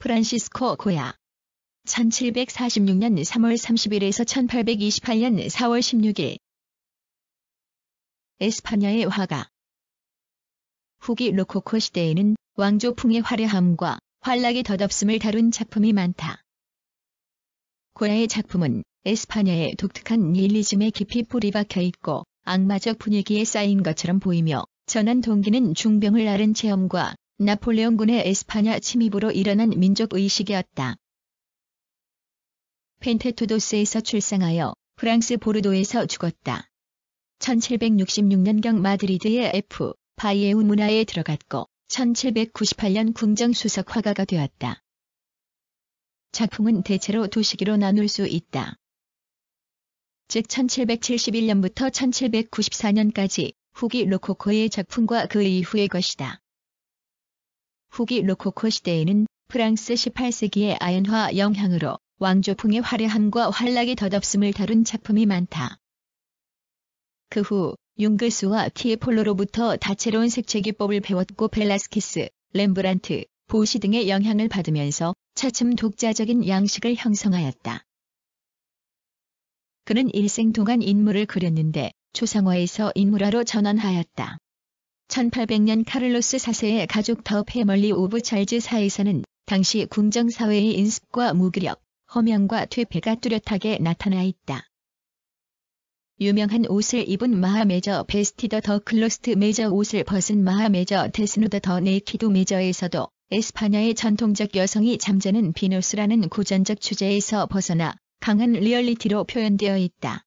프란시스코 고야 1746년 3월 30일에서 1828년 4월 16일 에스파냐의 화가 후기 로코코 시대에는 왕조풍의 화려함과 활락이 덧없음을 다룬 작품이 많다. 고야의 작품은 에스파냐의 독특한 닐리즘에 깊이 뿌리박혀 있고 악마적 분위기에 쌓인 것처럼 보이며 전한 동기는 중병을 앓은 체험과 나폴레옹군의 에스파냐 침입으로 일어난 민족의식이었다. 펜테투도스에서 출생하여 프랑스 보르도에서 죽었다. 1766년경 마드리드의 F. 바이에우 문화에 들어갔고 1798년 궁정수석 화가가 되었다. 작품은 대체로 두 시기로 나눌 수 있다. 즉 1771년부터 1794년까지 후기 로코코의 작품과 그 이후의 것이다. 후기 로코코 시대에는 프랑스 18세기의 아연화 영향으로 왕조풍의 화려함과 활락이 덧없음을 다룬 작품이 많다. 그 후 융글스와 티에폴로로부터 다채로운 색채기법을 배웠고 벨라스키스, 렘브란트, 보시 등의 영향을 받으면서 차츰 독자적인 양식을 형성하였다. 그는 일생 동안 인물을 그렸는데 초상화에서 인물화로 전환하였다. 1800년 카를로스 4세의 가족 더 패멀리 오브 찰즈사에서는 당시 궁정사회의 인습과 무기력, 허명과 퇴폐가 뚜렷하게 나타나 있다. 유명한 옷을 입은 마하메저 베스티더 더 클로스트 메저 옷을 벗은 마하메저 데스누드더 네이키드 메저에서도 에스파냐의 전통적 여성이 잠자는 비노스라는 고전적 주제에서 벗어나 강한 리얼리티로 표현되어 있다.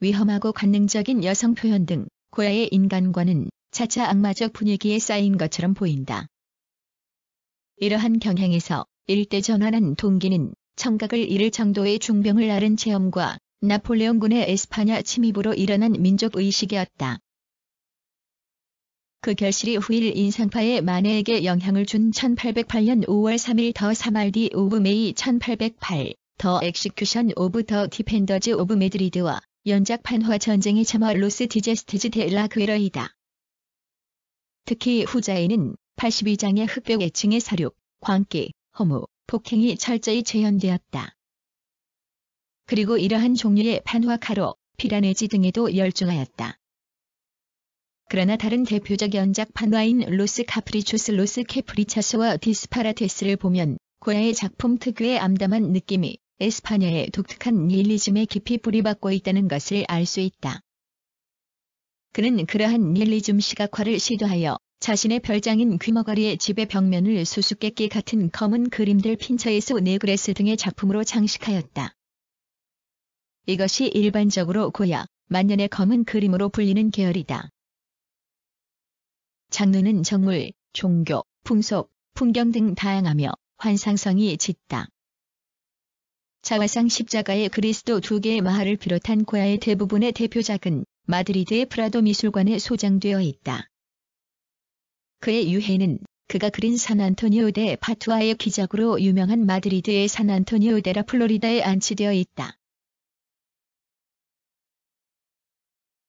위험하고 관능적인 여성 표현 등 고아의 인간과는 차차 악마적 분위기에 쌓인 것처럼 보인다. 이러한 경향에서 일대 전환한 동기는 청각을 잃을 정도의 중병을 앓은 체험과 나폴레옹군의 에스파냐 침입으로 일어난 민족의식이었다. 그 결실이 후일 인상파의 만해에게 영향을 준 1808년 5월 3일 더 3RD 오브 메이 1808 더 엑시큐션 오브 더 디펜더즈 오브 메드리드와 연작판화 전쟁의 참화 로스 디제스트즈 델라 그 괴러이다. 특히 후자에는 82장의 흑벽 애칭의 사륙, 광기, 허무, 폭행이 철저히 재현되었다. 그리고 이러한 종류의 판화카로 피라네지 등에도 열중하였다. 그러나 다른 대표적 연작 판화인 로스 카프리초스 로스 케프리차스와 디스파라테스를 보면 고야의 작품 특유의 암담한 느낌이 에스파냐의 독특한 닐리즘에 깊이 뿌리박고 있다는 것을 알 수 있다. 그는 그러한 닐리즘 시각화를 시도하여 자신의 별장인 귀머거리의 집의 벽면을 수수께끼 같은 검은 그림들 핀처에서 네그레스 등의 작품으로 장식하였다. 이것이 일반적으로 고야 만년의 검은 그림으로 불리는 계열이다. 장르는 정물, 종교, 풍속, 풍경 등 다양하며 환상성이 짙다. 자화상 십자가의 그리스도 두 개의 마하를 비롯한 고야의 대부분의 대표작은 마드리드의 프라도 미술관에 소장되어 있다. 그의 유해는 그가 그린 산안토니오 대 파투아의 기작으로 유명한 마드리드의 산안토니오 데라 플로리다에 안치되어 있다.